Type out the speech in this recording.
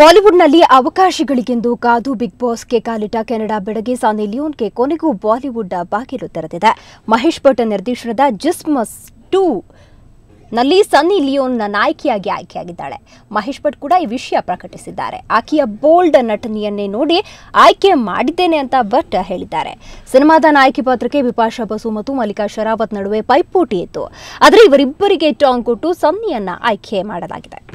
ಬಾಲಿವುಡ್ನಲ್ಲಿ ಅವಕಾಶಗಳಿಗೆಂದು ಕಾದು big boss ಕೆ ಕಾಲಿಟ್ಟ ಕೆನಡಾ ಬೆಡಗಿ ಸಾನಿ ಲಿಯೋನ್ಗೆ ಕೊನೆಗೂ ಬಾಲಿವುಡ್ ಬಾಗಿಲು ತೆರೆದಿದೆ ಮಹೇಶ್ ಭಟ್ ನಿರ್ದೇಶನದ ಜಿಸ್ಮಸ್ ಟೂ ನಲ್ಲಿ ಸನ್ನಿ ಲಿಯೋನ್ನ ನಾಯಕಿಯಾಗಿ ಆಯ್ಕೆಯಾಗಿದ್ದಾಳೆ ಮಹೇಶ್ ಭಟ್ ಕೂಡ ಈ ವಿಷಯ ಪ್ರಕಟಿಸಿದ್ದಾರೆ ಆಕೆಯ ಬೋಲ್ಡ್ ನಟನೆಯನ್ನೇ ನೋಡಿ ಆಯ್ಕೆ ಮಾಡಿದ್ದೇನೆ ಅಂತ ಭಟ್ ಹೇಳಿದ್ದಾರೆ ಸಿನಿಮಾದ ನಾಯಕಿ ಪಾತ್ರಕ್ಕೆ ವಿಪಾಶಾ ಬಸು ಮತ್ತು ಮಲ್ಲಿಕಾ ಶರಾವತ್ ನಡುವೆ ಪೈಪೋಟಿ ಇತ್ತು ಆದರೆ ಇವರಿಬ್ಬರಿಗೆ ಟಾಂಗ್ ಕೊಟ್ಟು ಸನ್ನಿಯನ್ನ ಆಯ್ಕೆ ಮಾಡಲಾಗಿದೆ